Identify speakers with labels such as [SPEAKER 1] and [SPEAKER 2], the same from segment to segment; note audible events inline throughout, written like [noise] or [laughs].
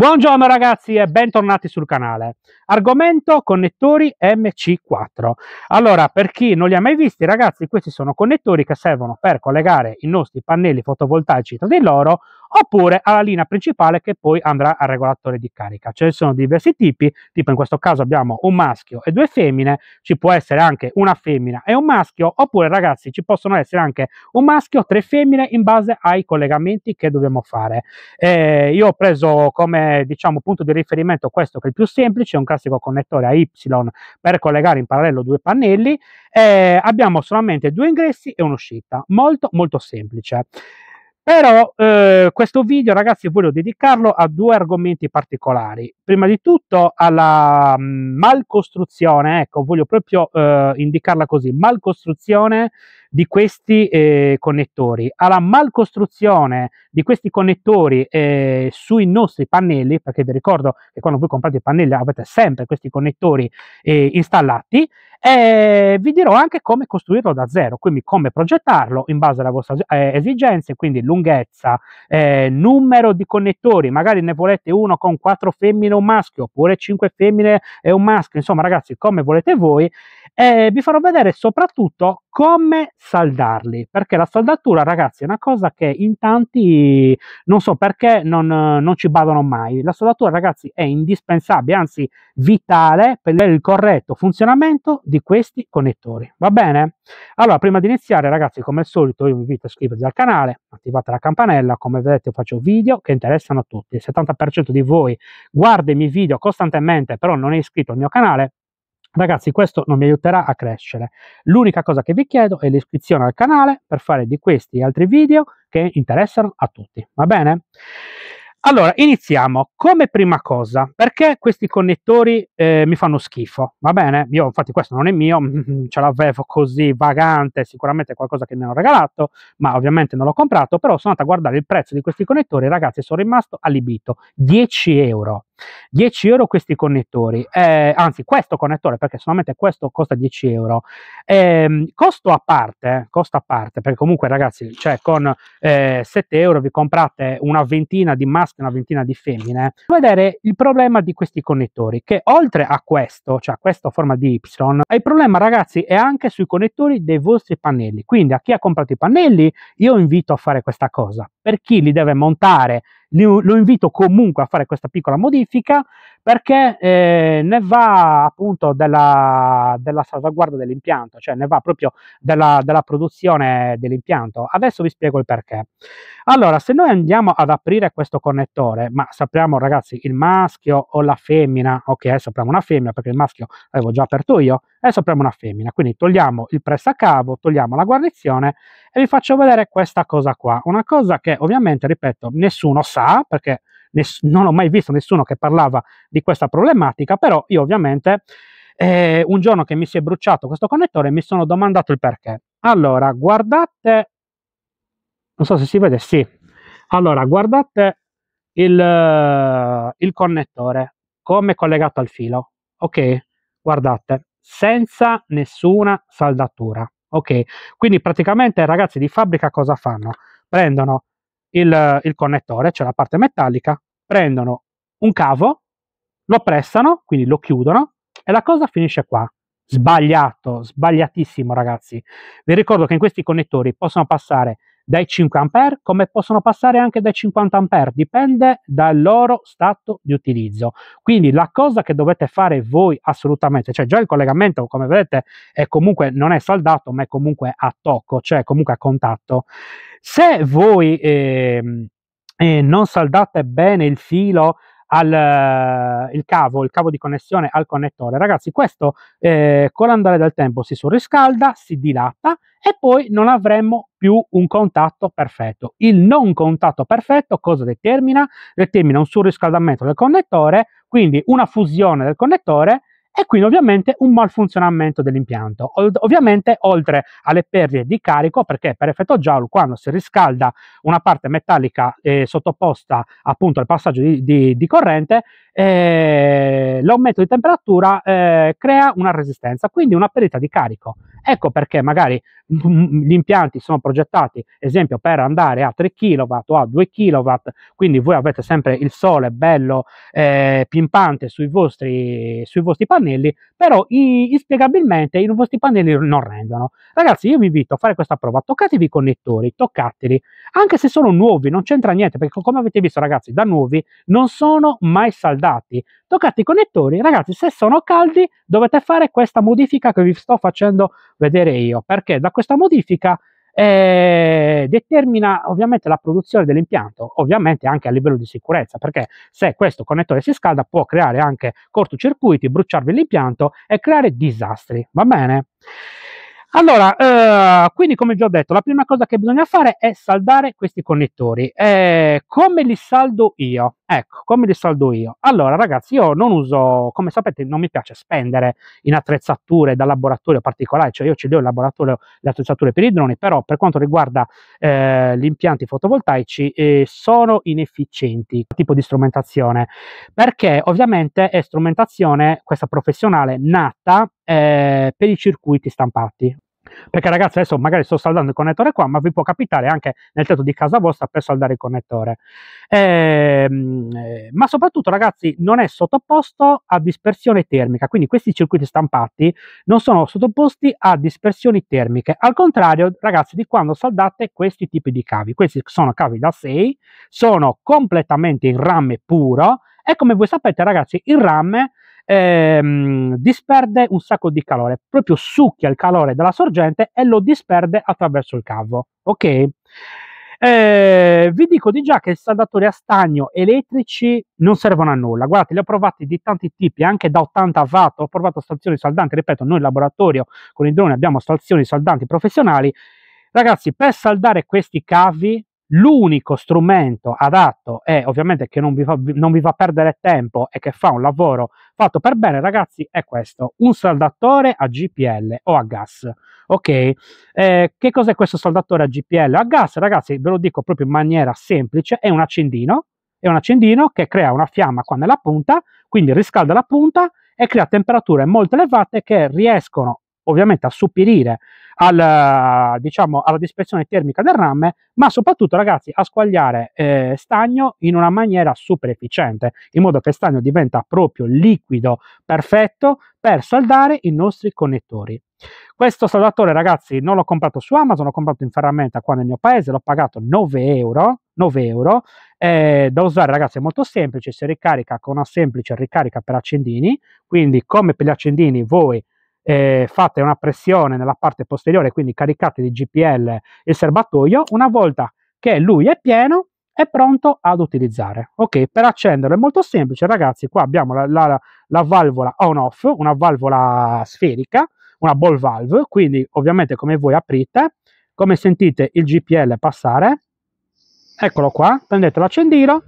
[SPEAKER 1] Buongiorno ragazzi e bentornati sul canale. Argomento connettori MC4. Allora, per chi non li ha mai visti, ragazzi, questi sono connettori che servono per collegare i nostri pannelli fotovoltaici tra di loro oppure alla linea principale che poi andrà al regolatore di carica. Ce cioè, ne sono diversi tipi, tipo in questo caso abbiamo un maschio e due femmine, ci può essere anche una femmina e un maschio, oppure ragazzi ci possono essere anche un maschio, e tre femmine in base ai collegamenti che dobbiamo fare. Eh, io ho preso come diciamo punto di riferimento questo che è il più semplice, un classico connettore a Y per collegare in parallelo due pannelli. Eh, abbiamo solamente due ingressi e un'uscita, molto molto semplice. Però eh, questo video, ragazzi, voglio dedicarlo a due argomenti particolari prima di tutto alla mm, malcostruzione, ecco, voglio proprio eh, indicarla così, malcostruzione di questi eh, connettori, alla malcostruzione di questi connettori eh, sui nostri pannelli, perché vi ricordo che quando voi comprate i pannelli avete sempre questi connettori eh, installati, e vi dirò anche come costruirlo da zero, quindi come progettarlo in base alle vostre eh, esigenze, quindi lunghezza, eh, numero di connettori, magari ne volete uno con quattro femmine un maschio, oppure 5 femmine e un maschio, insomma ragazzi come volete voi, eh, vi farò vedere soprattutto come saldarli, perché la saldatura ragazzi è una cosa che in tanti non so perché non, non ci badano mai, la saldatura ragazzi è indispensabile, anzi vitale per il corretto funzionamento di questi connettori, va bene? Allora prima di iniziare ragazzi come al solito io vi invito a iscrivervi al canale, attivate la campanella, come vedete faccio video che interessano a tutti, il 70% di voi guarda guarda i miei video costantemente, però non è iscritto al mio canale, Ragazzi, questo non mi aiuterà a crescere. L'unica cosa che vi chiedo è l'iscrizione al canale per fare di questi e altri video che interessano a tutti. Va bene? Allora, iniziamo. Come prima cosa, perché questi connettori eh, mi fanno schifo? Va bene? Io, infatti, questo non è mio, [laughs] ce l'avevo così vagante, sicuramente qualcosa che mi hanno regalato, ma ovviamente non l'ho comprato. Però sono andato a guardare il prezzo di questi connettori, ragazzi, sono rimasto allibito. 10 euro. 10 euro questi connettori, eh, anzi questo connettore perché solamente questo costa 10 euro, eh, costo a parte, eh, costo a parte perché comunque ragazzi cioè con eh, 7 euro vi comprate una ventina di maschi e una ventina di femmine, vedere il problema di questi connettori che oltre a questo, cioè a questa forma di Y, il problema ragazzi è anche sui connettori dei vostri pannelli, quindi a chi ha comprato i pannelli io invito a fare questa cosa, per chi li deve montare lo invito comunque a fare questa piccola modifica perché eh, ne va appunto della, della salvaguardia dell'impianto, cioè ne va proprio della, della produzione dell'impianto. Adesso vi spiego il perché. Allora, se noi andiamo ad aprire questo connettore, ma sappiamo ragazzi il maschio o la femmina, ok, adesso eh, apriamo una femmina perché il maschio l'avevo già aperto io, adesso eh, apriamo una femmina, quindi togliamo il pressacavo, togliamo la guarnizione e vi faccio vedere questa cosa qua, una cosa che ovviamente, ripeto, nessuno sa perché Ness- non ho mai visto nessuno che parlava di questa problematica, però io ovviamente eh, un giorno che mi si è bruciato questo connettore mi sono domandato il perché. Allora, guardate, non so se si vede, sì. Allora, guardate il, il connettore come collegato al filo, ok? Guardate, senza nessuna saldatura, ok? Quindi praticamente i ragazzi di fabbrica cosa fanno? Prendono il, il connettore, cioè la parte metallica, prendono un cavo, lo pressano, quindi lo chiudono e la cosa finisce qua. Sbagliato, sbagliatissimo ragazzi. Vi ricordo che in questi connettori possono passare dai 5 A come possono passare anche dai 50 A, dipende dal loro stato di utilizzo. Quindi la cosa che dovete fare voi assolutamente, cioè già il collegamento come vedete è comunque non è saldato ma è comunque a tocco, cioè comunque a contatto. Se voi eh, eh, non saldate bene il filo al, eh, il, cavo, il cavo di connessione al connettore. Ragazzi, questo eh, con l'andare del tempo si surriscalda, si dilata e poi non avremmo più un contatto perfetto. Il non contatto perfetto cosa determina? Determina un surriscaldamento del connettore, quindi una fusione del connettore e quindi ovviamente un malfunzionamento dell'impianto. ovviamente oltre alle perdite di carico, perché per effetto Joule quando si riscalda una parte metallica eh, sottoposta appunto al passaggio di, di, di corrente, eh, l'aumento di temperatura eh, crea una resistenza, quindi una perdita di carico. Ecco perché magari [laughs] gli impianti sono progettati, esempio, per andare a 3 kW o a 2 kW, quindi voi avete sempre il sole bello eh, pimpante sui vostri, sui vostri pannelli, pannelli, però inspiegabilmente i vostri pannelli non rendono. Ragazzi, io vi invito a fare questa prova, toccatevi i connettori, toccateli, anche se sono nuovi, non c'entra niente, perché come avete visto ragazzi, da nuovi non sono mai saldati. Toccate i connettori, ragazzi, se sono caldi dovete fare questa modifica che vi sto facendo vedere io, perché da questa modifica eh, determina ovviamente la produzione dell'impianto, ovviamente anche a livello di sicurezza, perché se questo connettore si scalda può creare anche cortocircuiti, bruciarvi l'impianto e creare disastri, va bene? Allora, eh, quindi come vi ho detto, la prima cosa che bisogna fare è saldare questi connettori. Eh, come li saldo io? Ecco, come li saldo io? Allora, ragazzi, io non uso, come sapete, non mi piace spendere in attrezzature da laboratorio particolare, cioè io ci do in laboratorio le attrezzature per i droni, però per quanto riguarda eh, gli impianti fotovoltaici eh, sono inefficienti, tipo di strumentazione, perché ovviamente è strumentazione, questa professionale, nata eh, per i circuiti stampati. Perché ragazzi adesso magari sto saldando il connettore qua, ma vi può capitare anche nel tetto di casa vostra per saldare il connettore. Ehm, eh, ma soprattutto ragazzi non è sottoposto a dispersione termica, quindi questi circuiti stampati non sono sottoposti a dispersioni termiche, al contrario ragazzi di quando saldate questi tipi di cavi. Questi sono cavi da 6, sono completamente in rame puro e come voi sapete ragazzi il rame ehm, disperde un sacco di calore, proprio succhia il calore dalla sorgente e lo disperde attraverso il cavo. Ok? Eh, vi dico di già che i saldatori a stagno elettrici non servono a nulla. Guardate, li ho provati di tanti tipi, anche da 80 watt. Ho provato stazioni saldanti, ripeto, noi in laboratorio con i droni abbiamo stazioni saldanti professionali. Ragazzi, per saldare questi cavi L'unico strumento adatto e ovviamente che non vi, fa, non vi, fa, perdere tempo e che fa un lavoro fatto per bene, ragazzi, è questo: un saldatore a GPL o a gas. Ok, eh, che cos'è questo saldatore a GPL o a gas? Ragazzi, ve lo dico proprio in maniera semplice: è un accendino. È un accendino che crea una fiamma qua nella punta, quindi riscalda la punta e crea temperature molto elevate che riescono ovviamente a supperire al, diciamo, alla dispersione termica del RAM, ma soprattutto ragazzi a squagliare eh, stagno in una maniera super efficiente, in modo che stagno diventa proprio liquido perfetto per saldare i nostri connettori. Questo saldatore ragazzi non l'ho comprato su Amazon, l'ho comprato in ferramenta qua nel mio paese, l'ho pagato 9 euro, 9 euro. Eh, da usare ragazzi è molto semplice, si ricarica con una semplice ricarica per accendini, quindi come per gli accendini voi eh, fate una pressione nella parte posteriore, quindi caricate di GPL il serbatoio, una volta che lui è pieno è pronto ad utilizzare. Ok, per accenderlo è molto semplice ragazzi, qua abbiamo la, la, la valvola on-off, una valvola sferica, una ball valve, quindi ovviamente come voi aprite, come sentite il GPL passare, eccolo qua, prendete l'accendino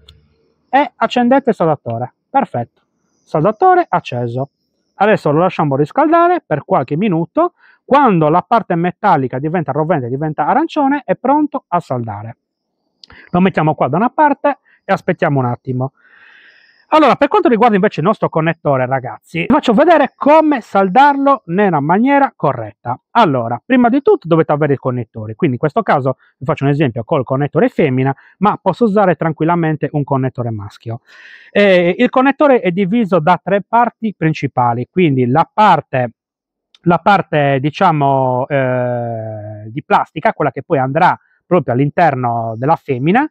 [SPEAKER 1] e accendete il saldatore, perfetto, saldatore acceso. Adesso lo lasciamo riscaldare per qualche minuto, quando la parte metallica diventa rovente, diventa arancione, è pronto a saldare. Lo mettiamo qua da una parte e aspettiamo un attimo. Allora, per quanto riguarda invece il nostro connettore, ragazzi, vi faccio vedere come saldarlo nella maniera corretta. Allora, prima di tutto dovete avere il connettore, quindi in questo caso vi faccio un esempio col connettore femmina, ma posso usare tranquillamente un connettore maschio. Eh, il connettore è diviso da tre parti principali, quindi la parte la parte diciamo eh, di plastica, quella che poi andrà proprio all'interno della femmina,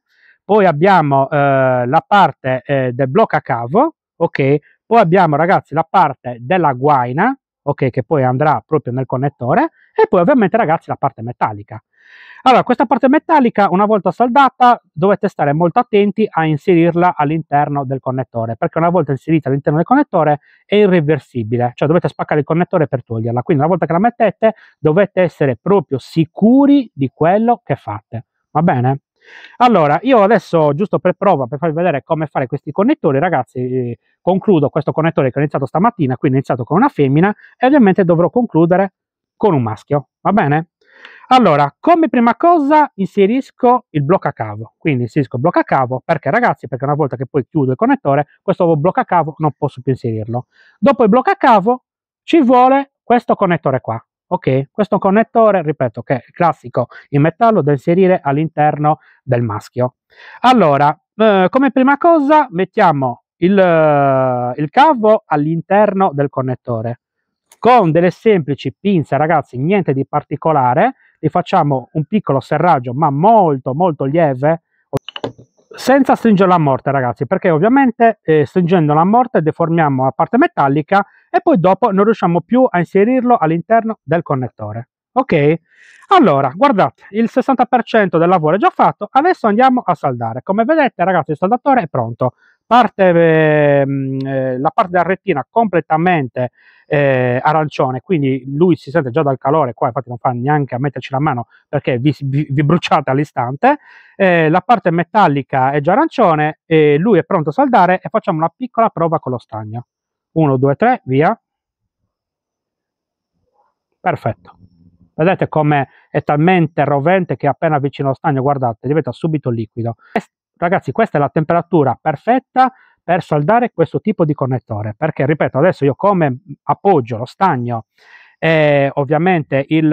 [SPEAKER 1] poi abbiamo eh, la parte eh, del blocco a cavo, ok? Poi abbiamo ragazzi la parte della guaina, ok? Che poi andrà proprio nel connettore e poi ovviamente ragazzi la parte metallica. Allora, questa parte metallica, una volta saldata, dovete stare molto attenti a inserirla all'interno del connettore, perché una volta inserita all'interno del connettore è irreversibile, cioè dovete spaccare il connettore per toglierla. Quindi una volta che la mettete, dovete essere proprio sicuri di quello che fate. Va bene? Allora, io adesso, giusto per prova, per farvi vedere come fare questi connettori, ragazzi, eh, concludo questo connettore che ho iniziato stamattina, qui ho iniziato con una femmina e ovviamente dovrò concludere con un maschio, va bene? Allora, come prima cosa inserisco il blocco a cavo, quindi inserisco il blocco a cavo, perché ragazzi, perché una volta che poi chiudo il connettore, questo blocco a cavo non posso più inserirlo. Dopo il blocco a cavo ci vuole questo connettore qua, ok? Questo connettore, ripeto, che è classico in metallo da inserire all'interno del maschio. Allora, eh, come prima cosa mettiamo il, eh, il cavo all'interno del connettore con delle semplici pinze, ragazzi, niente di particolare, li facciamo un piccolo serraggio, ma molto molto lieve, senza stringere la morte, ragazzi, perché ovviamente eh, stringendo la morte deformiamo la parte metallica e poi dopo non riusciamo più a inserirlo all'interno del connettore. Ok? Allora, guardate, il 60% del lavoro è già fatto, adesso andiamo a saldare. Come vedete, ragazzi, il saldatore è pronto. Parte, ehm, eh, la parte della retina completamente eh, arancione, quindi lui si sente già dal calore, qua infatti non fa neanche a metterci la mano perché vi, vi, vi bruciate all'istante. Eh, la parte metallica è già arancione, lui è pronto a saldare e facciamo una piccola prova con lo stagno. 1, 2, 3, via. Perfetto. Vedete come è talmente rovente che appena vicino allo stagno, guardate, diventa subito liquido. Ragazzi, questa è la temperatura perfetta per saldare questo tipo di connettore, perché, ripeto, adesso io come appoggio lo stagno e ovviamente il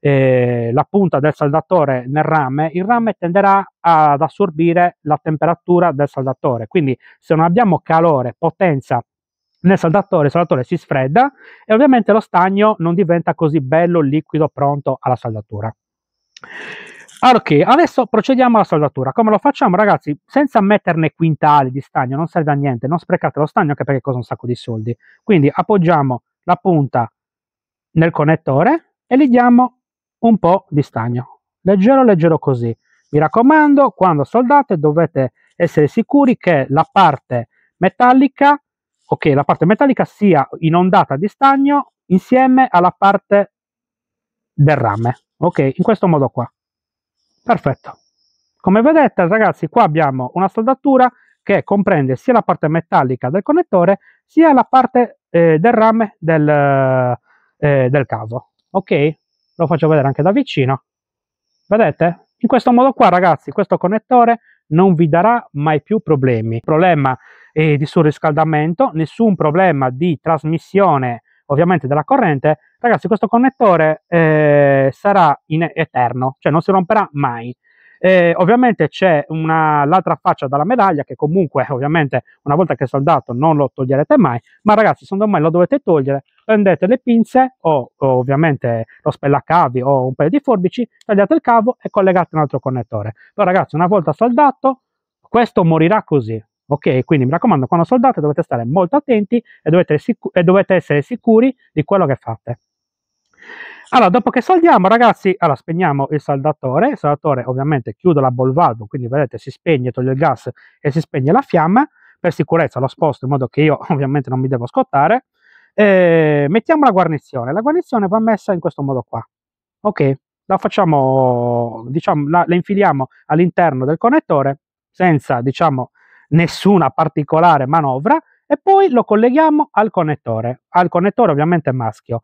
[SPEAKER 1] eh, la punta del saldatore nel rame, il rame tenderà ad assorbire la temperatura del saldatore. Quindi se non abbiamo calore, potenza nel saldatore, il saldatore si sfredda e ovviamente lo stagno non diventa così bello, liquido, pronto alla saldatura. Ok, adesso procediamo alla saldatura. Come lo facciamo, ragazzi? Senza metterne quintali di stagno, non serve a niente, non sprecate lo stagno anche perché costa un sacco di soldi. Quindi appoggiamo la punta nel connettore e gli diamo un po' di stagno. Leggero, leggero così. Mi raccomando, quando soldate dovete essere sicuri che la parte metallica, okay, la parte metallica sia inondata di stagno insieme alla parte del rame. Ok, in questo modo qua. Perfetto. Come vedete ragazzi, qua abbiamo una soldatura che comprende sia la parte metallica del connettore sia la parte eh, del rame del, eh, del cavo. Ok, lo faccio vedere anche da vicino vedete in questo modo qua ragazzi questo connettore non vi darà mai più problemi problema eh, di surriscaldamento nessun problema di trasmissione ovviamente della corrente ragazzi questo connettore eh, sarà in eterno cioè non si romperà mai eh, ovviamente c'è una, l'altra faccia della medaglia che comunque [laughs] ovviamente una volta che è soldato non lo toglierete mai, ma ragazzi secondo me lo dovete togliere, prendete le pinze o, o ovviamente lo spellacavi o un paio di forbici, tagliate il cavo e collegate un altro connettore. Però ragazzi una volta soldato questo morirà così, ok? Quindi mi raccomando quando soldate dovete stare molto attenti e dovete, sicu- e dovete essere sicuri di quello che fate. Allora, dopo che saldiamo, ragazzi, allora spegniamo il saldatore. Il saldatore ovviamente chiude la ball valve, quindi vedete si spegne, toglie il gas e si spegne la fiamma. Per sicurezza lo sposto in modo che io [laughs] ovviamente non mi devo scottare. E mettiamo la guarnizione. La guarnizione va messa in questo modo qua. Ok, la facciamo, diciamo, la, la infiliamo all'interno del connettore senza, diciamo, nessuna particolare manovra e poi lo colleghiamo al connettore, al connettore ovviamente maschio.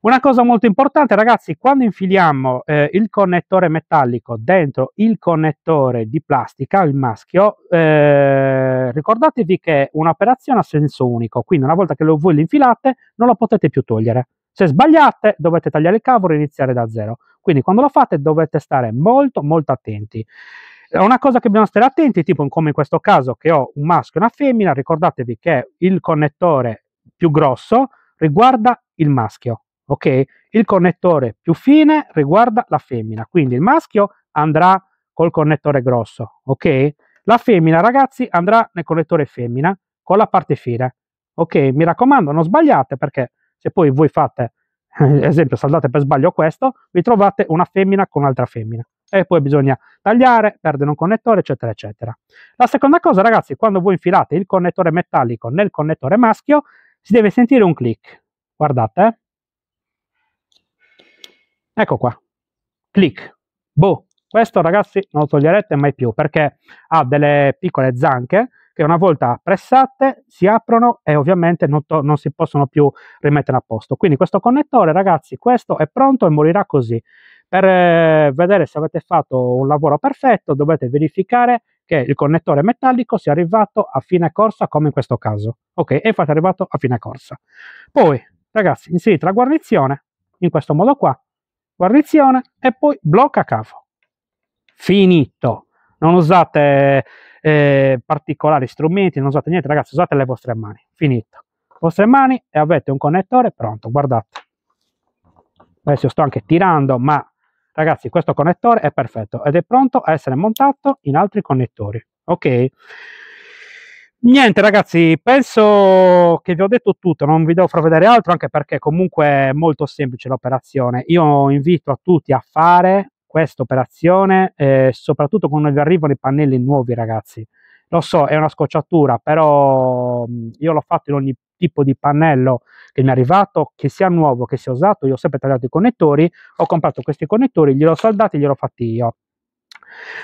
[SPEAKER 1] Una cosa molto importante, ragazzi, quando infiliamo eh, il connettore metallico dentro il connettore di plastica, il maschio, eh, ricordatevi che è un'operazione a senso unico, quindi una volta che lo, voi lo infilate non lo potete più togliere. Se sbagliate dovete tagliare il cavo e iniziare da zero. Quindi quando lo fate dovete stare molto molto attenti. Eh, una cosa che bisogna stare attenti, tipo come in questo caso che ho un maschio e una femmina, ricordatevi che il connettore più grosso riguarda il maschio, ok? Il connettore più fine riguarda la femmina, quindi il maschio andrà col connettore grosso, ok? La femmina, ragazzi, andrà nel connettore femmina con la parte fine, ok? Mi raccomando, non sbagliate perché se poi voi fate, ad [laughs] esempio, saldate per sbaglio questo, vi trovate una femmina con un'altra femmina e poi bisogna tagliare, perdere un connettore, eccetera, eccetera. La seconda cosa, ragazzi, quando voi infilate il connettore metallico nel connettore maschio, si deve sentire un click. Guardate, eh? Ecco qua. Clic. Boh. Questo ragazzi non lo toglierete mai più perché ha delle piccole zanche che una volta pressate si aprono e ovviamente non, non, si possono più rimettere a posto. Quindi questo connettore ragazzi, questo è pronto e morirà così. Per eh, vedere se avete fatto un lavoro perfetto dovete verificare che il connettore metallico sia arrivato a fine corsa come in questo caso. Ok, è infatti arrivato a fine corsa. Poi ragazzi inserite la guarnizione in questo modo qua guarnizione e poi blocca cavo. Finito. Non usate eh, particolari strumenti, non usate niente, ragazzi, usate le vostre mani. Finito. Le vostre mani e avete un connettore pronto, guardate. Adesso sto anche tirando, ma ragazzi, questo connettore è perfetto ed è pronto a essere montato in altri connettori. Ok? Niente ragazzi, penso che vi ho detto tutto, non vi devo far vedere altro anche perché comunque è molto semplice l'operazione. Io invito a tutti a fare questa operazione, eh, soprattutto quando vi arrivano i pannelli nuovi ragazzi. Lo so, è una scocciatura, però mm, io l'ho fatto in ogni tipo di pannello che mi è arrivato, che sia nuovo, che sia usato, io ho sempre tagliato i connettori, ho comprato questi connettori, li ho saldati, li ho fatti io.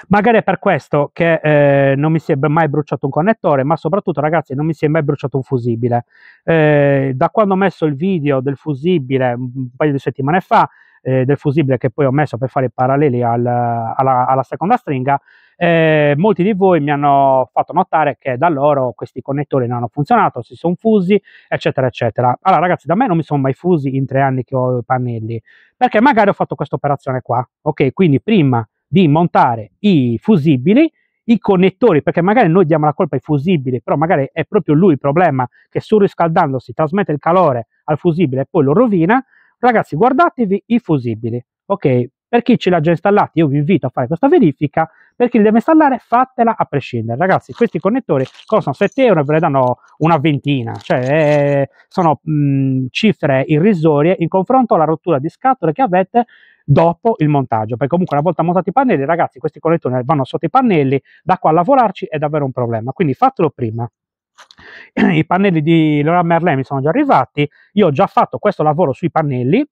[SPEAKER 1] Magari è per questo che eh, non mi si è mai bruciato un connettore, ma soprattutto ragazzi non mi si è mai bruciato un fusibile. Eh, da quando ho messo il video del fusibile un paio di settimane fa, eh, del fusibile che poi ho messo per fare i paralleli al, alla, alla, seconda stringa, eh, molti di voi mi hanno fatto notare che da loro questi connettori non hanno funzionato, si sono fusi, eccetera, eccetera. Allora ragazzi, da me non mi sono mai fusi in tre anni che ho i pannelli, perché magari ho fatto questa operazione qua. Ok, quindi prima di montare i fusibili, i connettori, perché magari noi diamo la colpa ai fusibili, però magari è proprio lui il problema che surriscaldandosi trasmette il calore al fusibile e poi lo rovina. Ragazzi, guardatevi i fusibili, ok? Per chi ce l'ha già installato, io vi invito a fare questa verifica. Per chi li deve installare, fatela a prescindere. Ragazzi, questi connettori costano 7 euro e ve ne danno una ventina. Cioè, eh, sono mh, mm, cifre irrisorie in confronto alla rottura di scatole che avete dopo il montaggio, perché comunque una volta montati i pannelli, ragazzi, questi connettori vanno sotto i pannelli, da qua a lavorarci è davvero un problema, quindi fatelo prima. [clears throat] I pannelli di Laura Merlin mi sono già arrivati, io ho già fatto questo lavoro sui pannelli,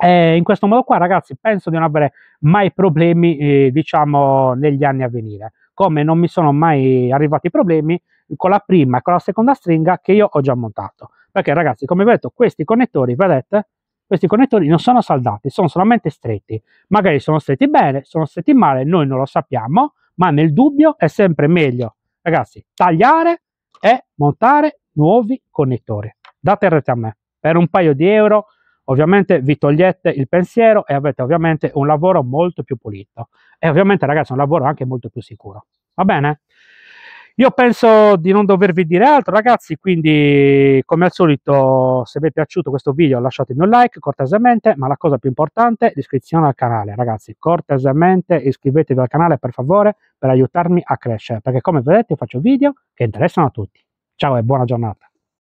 [SPEAKER 1] eh, in questo modo qua, ragazzi, penso di non avere mai problemi, eh, diciamo, negli anni a venire. Come non mi sono mai arrivati problemi con la prima e con la seconda stringa che io ho già montato. Perché, ragazzi, come vi ho detto, questi connettori, vedete, questi connettori non sono saldati, sono solamente stretti. Magari sono stretti bene, sono stretti male, noi non lo sappiamo, ma nel dubbio è sempre meglio, ragazzi, tagliare e montare nuovi connettori. Date rete a me. Per un paio di euro ovviamente vi togliete il pensiero e avete ovviamente un lavoro molto più pulito. E ovviamente ragazzi un lavoro anche molto più sicuro. Va bene? Io penso di non dovervi dire altro ragazzi, quindi come al solito se vi è piaciuto questo video lasciatemi un like cortesemente, ma la cosa più importante è l'iscrizione al canale ragazzi, cortesemente iscrivetevi al canale per favore per aiutarmi a crescere, perché come vedete faccio video che interessano a tutti. Ciao e buona giornata.